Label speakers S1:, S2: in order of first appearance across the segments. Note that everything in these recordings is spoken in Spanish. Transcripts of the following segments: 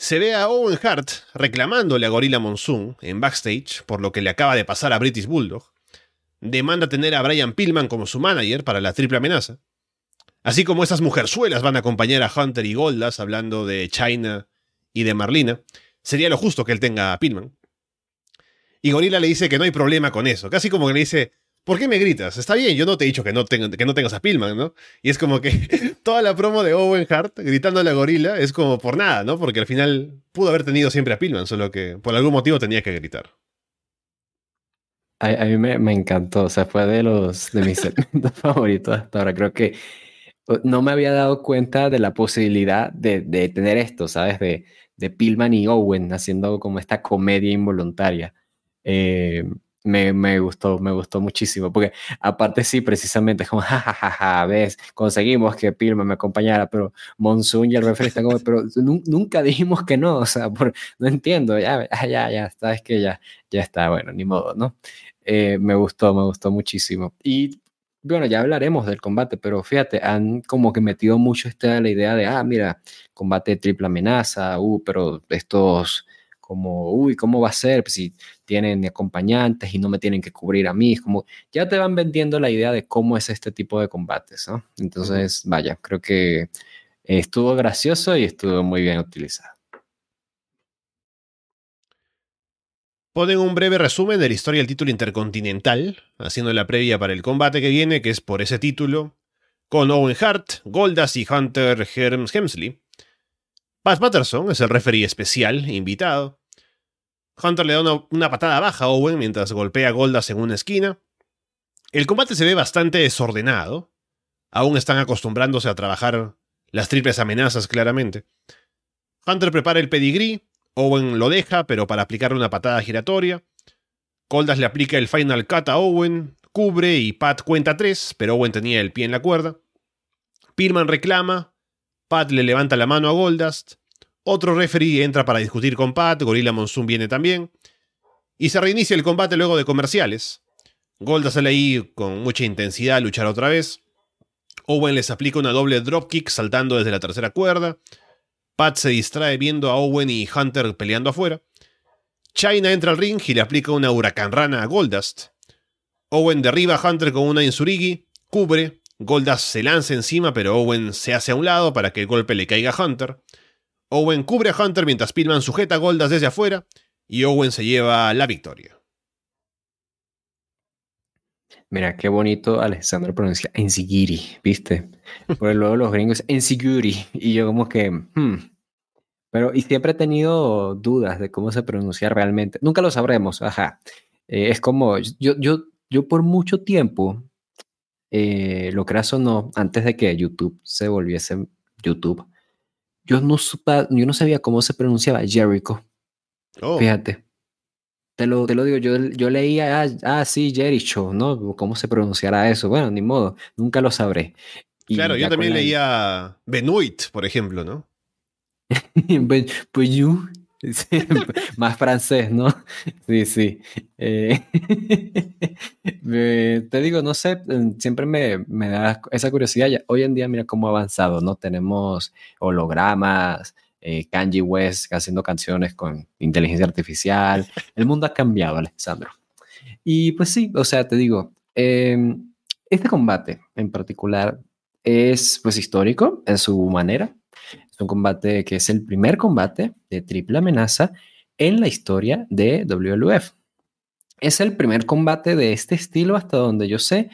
S1: Se ve a Owen Hart reclamándole a Gorilla Monsoon en backstage por lo que le acaba de pasar a British Bulldog. Demanda tener a Brian Pillman como su manager para la triple amenaza. Así como esas mujerzuelas van a acompañar a Hunter y Goldas hablando de China y de Marlina, sería lo justo que él tenga a Pillman. Y Gorilla le dice que no hay problema con eso, casi como que le dice, ¿por qué me gritas? Está bien, yo no te he dicho que no, que no tengas a Pillman, ¿no? Y es como que toda la promo de Owen Hart gritando a la Gorila es como por nada, ¿no? Porque al final pudo haber tenido siempre a Pillman, solo que por algún motivo tenía que gritar.
S2: A, mí me, encantó, o sea, fue de los de mis segmentos favoritos hasta ahora. Creo que no me había dado cuenta de la posibilidad de, tener esto, ¿sabes? De, de Pillman y Owen haciendo como esta comedia involuntaria. Eh, me, me, gustó, me gustó muchísimo, porque aparte sí, precisamente como, jajajaja, ves, conseguimos que Pilma me acompañara, pero Monsoon y el referee como, pero nunca dijimos que no, o sea, no entiendo, ya, ah, ya, ya, sabes es que ya, ya está, bueno, ni modo, ¿no? Eh, me gustó, me gustó muchísimo. Y bueno, ya hablaremos del combate, pero fíjate, han como que metido mucho esta la idea de, ah, mira, combate de triple amenaza, uh, pero estos como, uy, ¿cómo va a ser pues, si tienen acompañantes y no me tienen que cubrir a mí? como, ya te van vendiendo la idea de cómo es este tipo de combates, ¿no? Entonces, vaya, creo que estuvo gracioso y estuvo muy bien utilizado.
S1: Ponen un breve resumen de la historia del título intercontinental, haciendo la previa para el combate que viene, que es por ese título, con Owen Hart, Goldas y Hunter Herms Hemsley. Pat Patterson es el referee especial invitado. Hunter le da una, patada baja a Owen mientras golpea a Goldas en una esquina. El combate se ve bastante desordenado. Aún están acostumbrándose a trabajar las triples amenazas claramente. Hunter prepara el pedigrí, Owen lo deja, pero para aplicar una patada giratoria. Goldas le aplica el final cut a Owen, cubre y Pat cuenta tres, pero Owen tenía el pie en la cuerda. Pirman reclama, Pat le levanta la mano a Goldust, otro referee entra para discutir con Pat, Gorilla Monsoon viene también. Y se reinicia el combate luego de comerciales. Golda sale ahí con mucha intensidad a luchar otra vez. Owen les aplica una doble dropkick saltando desde la tercera cuerda. Pat se distrae viendo a Owen y Hunter peleando afuera. China entra al ring y le aplica una huracán rana a Goldust. Owen derriba a Hunter con una insurigi, cubre, Goldust se lanza encima pero Owen se hace a un lado para que el golpe le caiga a Hunter. Owen cubre a Hunter mientras Pillman sujeta a Goldas desde afuera y Owen se lleva la victoria.
S2: Mira, qué bonito Alessandro pronuncia Enziguri, ¿viste? Por lado de los gringos Enziguri y yo como que... Hmm. Pero y siempre he tenido dudas de cómo se pronuncia realmente. Nunca lo sabremos, ajá. Eh, es como, yo, yo, yo por mucho tiempo, eh, lo creas o no, antes de que YouTube se volviese YouTube, yo no, sabía cómo se pronunciaba Jericho. Oh. Fíjate. Te lo, te lo digo, yo, yo leía, ah, ah, sí, Jericho, ¿no? ¿Cómo se pronunciará eso? Bueno, ni modo, nunca lo sabré.
S1: claro, yo también leía Benoit, por ejemplo, ¿no?
S2: Pues you. más francés, ¿no? Sí, sí. Eh, Eh, te digo, no sé, em, siempre me, me, da esa curiosidad. hoy en día, mira cómo ha avanzado, ¿no? Tenemos hologramas, eh, West haciendo canciones con inteligencia artificial. El mundo ha cambiado, Alessandro. Y pues sí, o sea, te digo, em, este combate en particular es pues histórico en su manera. Es un combate que es el primer combate de triple amenaza en la historia de WLF. Es el primer combate de este estilo hasta donde yo sé,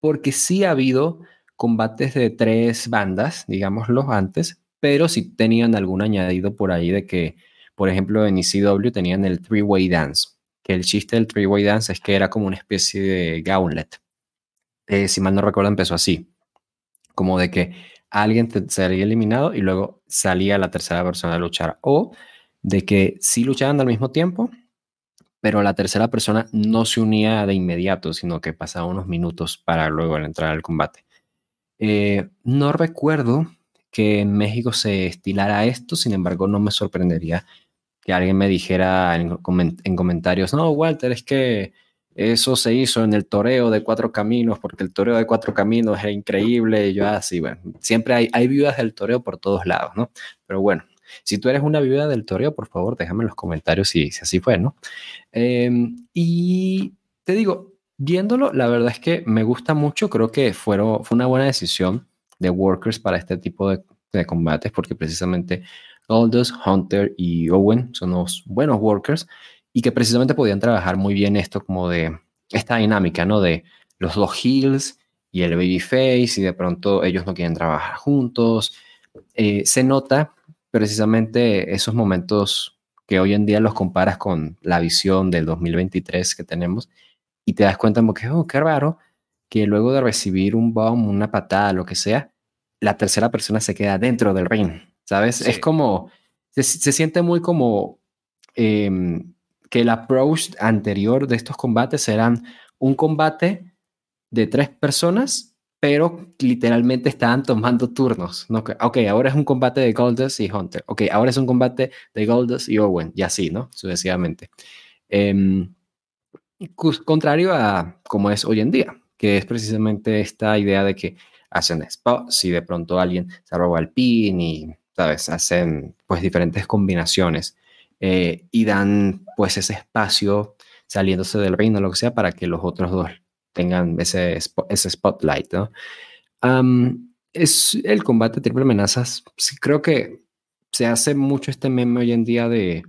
S2: porque sí ha habido combates de tres bandas, digámoslo antes, pero sí tenían algún añadido por ahí de que, por ejemplo, en ECW tenían el three-way dance, que el chiste del three-way dance es que era como una especie de gauntlet. Eh, si mal no recuerdo, empezó así, como de que alguien te había eliminado y luego salía la tercera persona a luchar, o de que sí luchaban al mismo tiempo, pero la tercera persona no se unía de inmediato, sino que pasaba unos minutos para luego entrar al combate. Eh, no recuerdo que en México se estilara esto, sin embargo no me sorprendería que alguien me dijera en, comentarios, no, Walter, es que eso se hizo en el toreo de cuatro caminos, porque el toreo de cuatro caminos es increíble. Y yo así, ah, bueno, siempre hay, hay viudas del toreo por todos lados, ¿no? Pero bueno, si tú eres una viuda del toreo, por favor, déjame en los comentarios si, así fue, ¿no? Em, y te digo, viéndolo, la verdad es que me gusta mucho, creo que fue una buena decisión de Workers para este tipo de, combates, porque precisamente Aldous, Hunter y Owen son unos buenos Workers y que precisamente podían trabajar muy bien esto como de esta dinámica, ¿no? De los dos heels y el babyface y de pronto ellos no quieren trabajar juntos. Eh, se nota precisamente esos momentos que hoy en día los comparas con la visión del 2023 que tenemos y te das cuenta que, es oh, qué raro, que luego de recibir un bomb, una patada, lo que sea, la tercera persona se queda dentro del ring, ¿sabes? Es como, se, siente muy como em, que el approach anterior de estos combates eran un combate de tres personas pero literalmente estaban tomando turnos. ¿no? Ok, ahora es un combate de Goldust y Hunter. Ok, ahora es un combate de Goldust y Owen, y así, ¿no? Sucesivamente. Em, contrario a como es hoy en día, que es precisamente esta idea de que hacen spots y de pronto alguien se roba el pin y, ¿sabes? Hacen pues diferentes combinaciones eh, y dan pues ese espacio saliéndose del reino, lo que sea, para que los otros dos tengan ese, ese spotlight, es el combate triple amenazas. creo que se hace mucho este meme hoy en día de.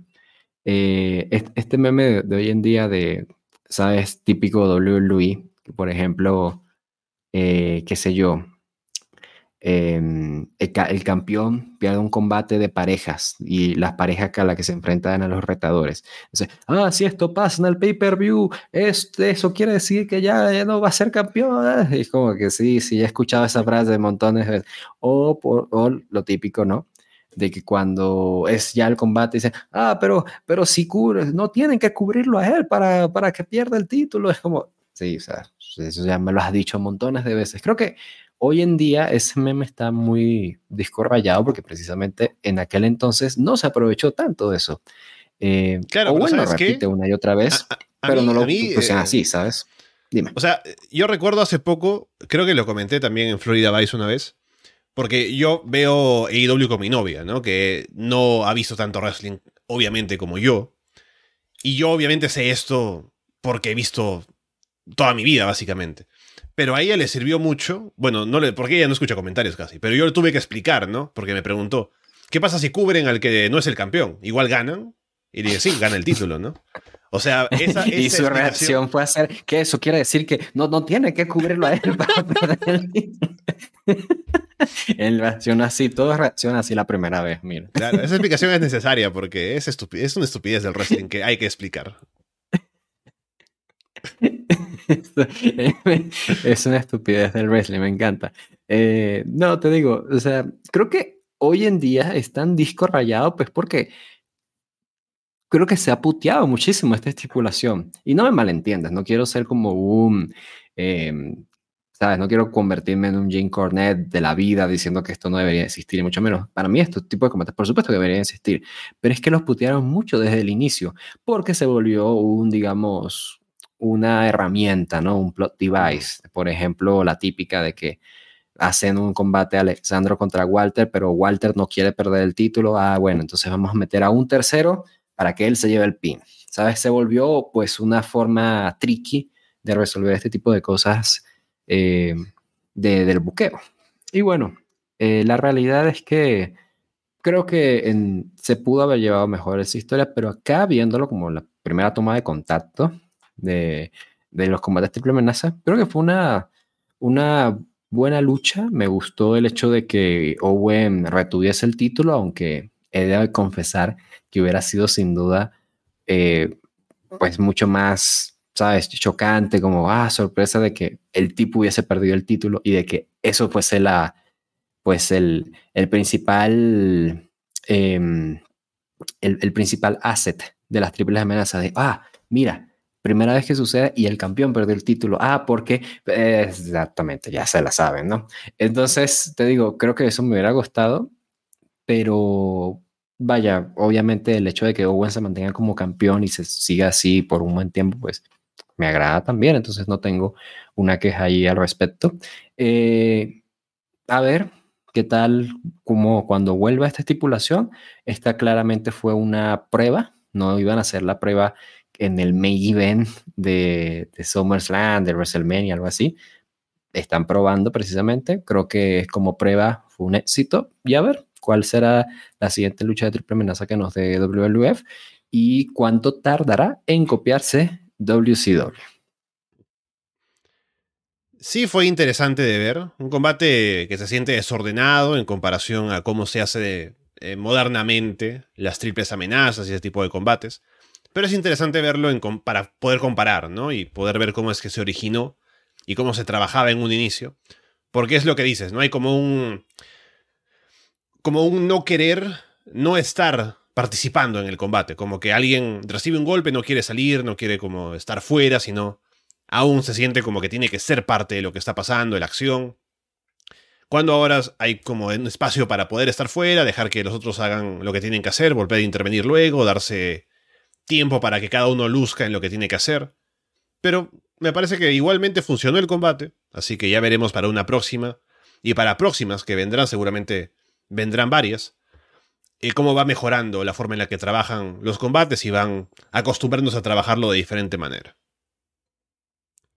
S2: Eh, este meme de, hoy en día de, ¿sabes? Típico louis por ejemplo, eh, qué sé yo, Em, el, campeón pierde un combate de parejas y las parejas a las que se enfrentan a los retadores. Entonces, ah, si esto pasa en el pay-per-view, eso quiere decir que ya, no va a ser campeón. ¿eh? es como que sí, sí, he escuchado esa frase de montones de O, por, lo típico, ¿no? de que cuando es ya el combate dicen, ah, pero, pero si no tienen que cubrirlo a él para, para que pierda el título. Es como, Sí, o sea, eso ya me lo has dicho montones de veces. Creo que hoy en día ese meme está muy disco porque precisamente en aquel entonces no se aprovechó tanto de eso. Eh, claro, bueno, repite una y otra vez, pero no lo vi o sea eh, así,
S1: ¿sabes? Dime. O sea, yo recuerdo hace poco, creo que lo comenté también en Florida Vice una vez, porque yo veo AEW con mi novia, ¿no? Que no ha visto tanto wrestling, obviamente, como yo. Y yo obviamente sé esto porque he visto toda mi vida, básicamente. Pero a ella le sirvió mucho, bueno, no le, porque ella no escucha comentarios casi, pero yo le tuve que explicar, ¿no? Porque me preguntó, ¿qué pasa si cubren al que no es el campeón? ¿Igual ganan? Y le dije, sí, gana el título, ¿no? O sea, esa, y su reacción
S2: fue hacer que eso quiere decir que no, no tiene que cubrirlo a él para perder Él reacciona así, todo reacciona así la primera vez, mira. Claro, esa
S1: explicación es necesaria porque es, es una estupidez del wrestling que hay que explicar.
S2: es una estupidez del wrestling, me encanta. Eh, no, te digo, o sea, creo que hoy en día están tan disco pues porque creo que se ha puteado muchísimo esta estipulación. Y no me malentiendas, no quiero ser como un, em, ¿sabes? No quiero convertirme en un Jim Cornette de la vida diciendo que esto no debería existir, y mucho menos. Para mí, este tipo de combates, por supuesto que debería existir, pero es que los putearon mucho desde el inicio, porque se volvió un, digamos, una herramienta, ¿no? Un plot device. Por ejemplo, la típica de que hacen un combate Alexandro contra Walter, pero Walter no quiere perder el título. Ah, bueno, entonces vamos a meter a un tercero para que él se lleve el pin. ¿Sabes? Se volvió pues una forma tricky de resolver este tipo de cosas eh, del buqueo. Y bueno, eh, la realidad es que creo que se pudo haber llevado mejor esa historia, pero acá viéndolo como la primera toma de contacto, de, de los combates triple amenaza. Creo que fue una, una buena lucha. Me gustó el hecho de que Owen retuviese el título, aunque he de confesar que hubiera sido sin duda, eh, pues mucho más, ¿sabes? Chocante, como, ah, sorpresa de que el tipo hubiese perdido el título y de que eso fuese la, pues el, el principal, em, el, el principal asset de las triples amenazas de, ah, mira, primera vez que sucede y el campeón perdió el título. Ah, porque eh, exactamente, ya se la saben, ¿no? Entonces, te digo, creo que eso me hubiera gustado, pero vaya, obviamente el hecho de que Owen se mantenga como campeón y se siga así por un buen tiempo, pues me agrada también, entonces no tengo una queja ahí al respecto. Eh, a ver, qué tal como cuando vuelva esta estipulación, esta claramente fue una prueba, no iban a hacer la prueba en el main event de, de SummerSlam, de WrestleMania, algo así. Están probando precisamente, creo que es como prueba, fue un éxito. Y a ver cuál será la siguiente lucha de triple amenaza que nos dé WWF y cuánto tardará en copiarse WCW.
S1: Sí, fue interesante de ver. Un combate que se siente desordenado en comparación a cómo se hace eh, modernamente las triples amenazas y ese tipo de combates. Pero es interesante verlo en, para poder comparar, ¿no? Y poder ver cómo es que se originó y cómo se trabajaba en un inicio. Porque es lo que dices, ¿no? Hay como un. como un no querer, no estar participando en el combate. Como que alguien recibe un golpe, no quiere salir, no quiere como estar fuera, sino aún se siente como que tiene que ser parte de lo que está pasando, de la acción. Cuando ahora hay como un espacio para poder estar fuera, dejar que los otros hagan lo que tienen que hacer, volver a intervenir luego, darse tiempo para que cada uno luzca en lo que tiene que hacer. Pero me parece que igualmente funcionó el combate, así que ya veremos para una próxima. Y para próximas, que vendrán seguramente, vendrán varias, y eh, cómo va mejorando la forma en la que trabajan los combates y van acostumbrándose a trabajarlo de diferente manera.